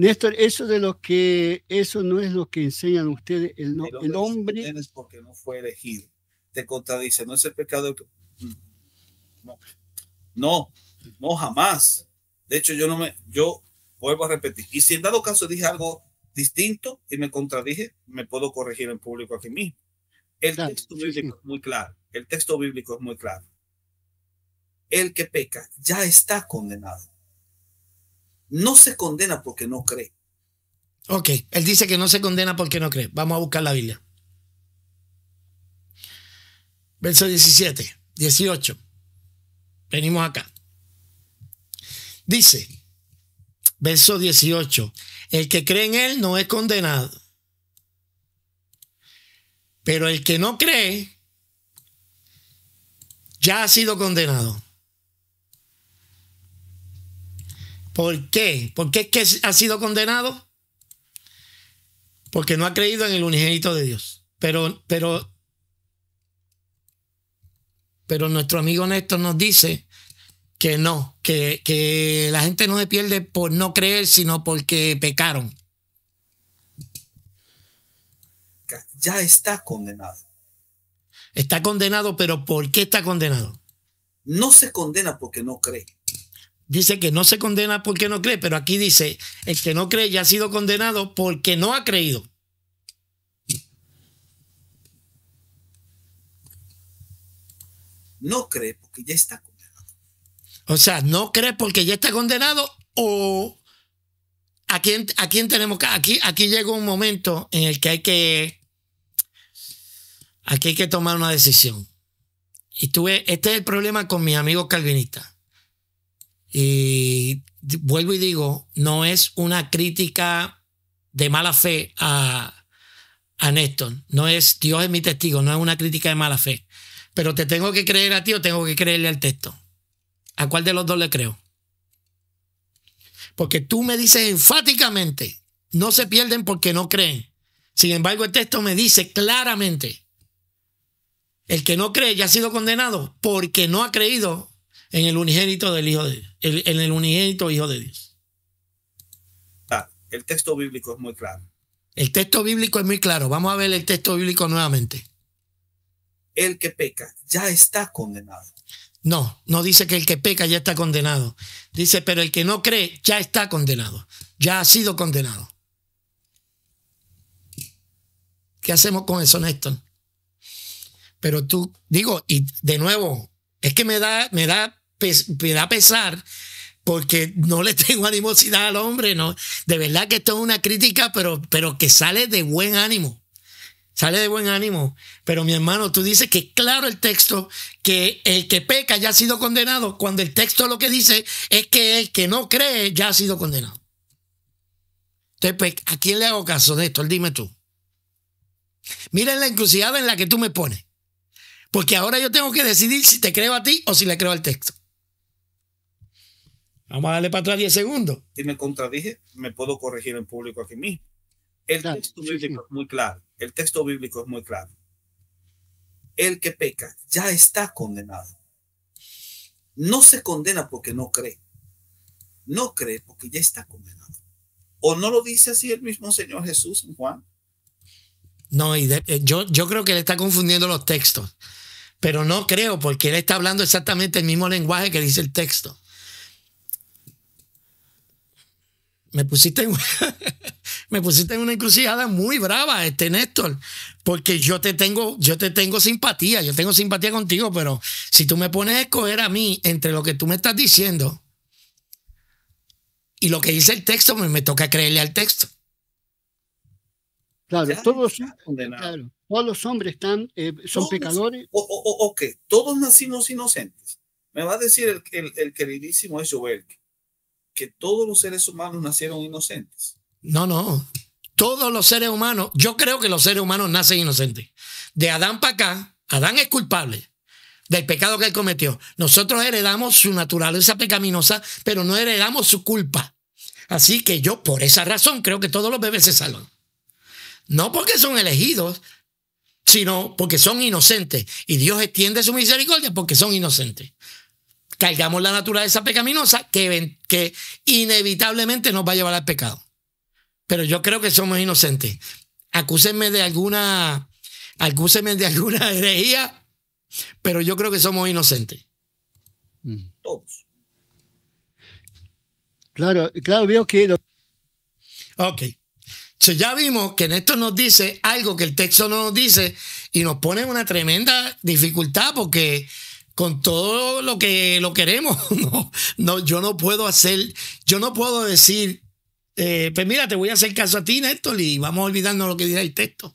Néstor, eso de lo que eso no es lo que enseñan ustedes. El, no, el hombre, porque no fue elegido. Te contradice. No es el pecado. No, no, jamás. De hecho, yo no me, yo vuelvo a repetir. Y si en dado caso dije algo distinto y me contradije, me puedo corregir en público aquí mismo. El texto bíblico es muy claro. El texto bíblico es muy claro. El que peca ya está condenado no se condena porque no cree. Ok, él dice que no se condena porque no cree. Vamos a buscar la Biblia. Verso 17, 18. Venimos acá. Dice, verso 18, el que cree en él no es condenado. Pero el que no cree ya ha sido condenado ¿Por qué? ¿Por qué es que ha sido condenado? Porque no ha creído en el unigénito de Dios. Pero, pero, pero nuestro amigo Néstor nos dice que no, que, que la gente no se pierde por no creer, sino porque pecaron. Ya está condenado. Está condenado, pero ¿por qué está condenado? No se condena porque no cree dice que no se condena porque no cree, pero aquí dice, el que no cree ya ha sido condenado porque no ha creído. No cree porque ya está condenado. O sea, no cree porque ya está condenado o ¿a quién, a quién tenemos que... Aquí, aquí llega un momento en el que hay que... Aquí hay que tomar una decisión. Y tuve, este es el problema con mi amigo calvinista. Y vuelvo y digo, no es una crítica de mala fe a, a Néstor. No es Dios es mi testigo, no es una crítica de mala fe. Pero te tengo que creer a ti o tengo que creerle al texto. ¿A cuál de los dos le creo? Porque tú me dices enfáticamente, no se pierden porque no creen. Sin embargo, el texto me dice claramente, el que no cree ya ha sido condenado porque no ha creído en el unigénito del Hijo de Dios, en el unigénito Hijo de Dios. Ah, el texto bíblico es muy claro. El texto bíblico es muy claro. Vamos a ver el texto bíblico nuevamente. El que peca ya está condenado. No, no dice que el que peca ya está condenado. Dice, pero el que no cree ya está condenado. Ya ha sido condenado. ¿Qué hacemos con eso, Néstor? Pero tú, digo, y de nuevo, es que me da, me da me da pesar porque no le tengo animosidad al hombre, ¿no? De verdad que esto es una crítica, pero, pero que sale de buen ánimo. Sale de buen ánimo. Pero mi hermano, tú dices que claro el texto, que el que peca ya ha sido condenado, cuando el texto lo que dice es que el que no cree ya ha sido condenado. Entonces, pues, ¿a quién le hago caso de esto? Dime tú. Miren la inclusividad en la que tú me pones. Porque ahora yo tengo que decidir si te creo a ti o si le creo al texto. Vamos a darle para atrás 10 segundos. Si me contradije, me puedo corregir en público aquí mismo. El texto bíblico es muy claro. El texto bíblico es muy claro. El que peca ya está condenado. No se condena porque no cree. No cree porque ya está condenado. ¿O no lo dice así el mismo Señor Jesús en Juan? No, y eh, yo, yo creo que le está confundiendo los textos. Pero no creo porque él está hablando exactamente el mismo lenguaje que dice el texto. me pusiste en, me pusiste en una encrucijada muy brava, este Néstor, porque yo te tengo, yo te tengo simpatía, yo tengo simpatía contigo, pero si tú me pones a escoger a mí entre lo que tú me estás diciendo y lo que dice el texto, me, toca creerle al texto. Claro, todos, todos los hombres están, eh, son pecadores. O, o, todos nacimos inocentes. Me va a decir el, el, el queridísimo que todos los seres humanos nacieron inocentes. No, no. Todos los seres humanos, yo creo que los seres humanos nacen inocentes. De Adán para acá, Adán es culpable del pecado que él cometió. Nosotros heredamos su naturaleza pecaminosa, pero no heredamos su culpa. Así que yo, por esa razón, creo que todos los bebés se salvan. No porque son elegidos, sino porque son inocentes. Y Dios extiende su misericordia porque son inocentes cargamos la naturaleza pecaminosa que, que inevitablemente nos va a llevar al pecado. Pero yo creo que somos inocentes. Acúsenme de alguna, acúsenme de alguna herejía, pero yo creo que somos inocentes. Mm. Todos. Claro, claro, Dios que... Ok. ya vimos que Néstor nos dice algo que el texto no nos dice y nos pone una tremenda dificultad porque con todo lo que lo queremos. No, yo no puedo hacer, yo no puedo decir, eh, pues mira, te voy a hacer caso a ti, Néstor, y vamos a olvidarnos lo que dirá el texto.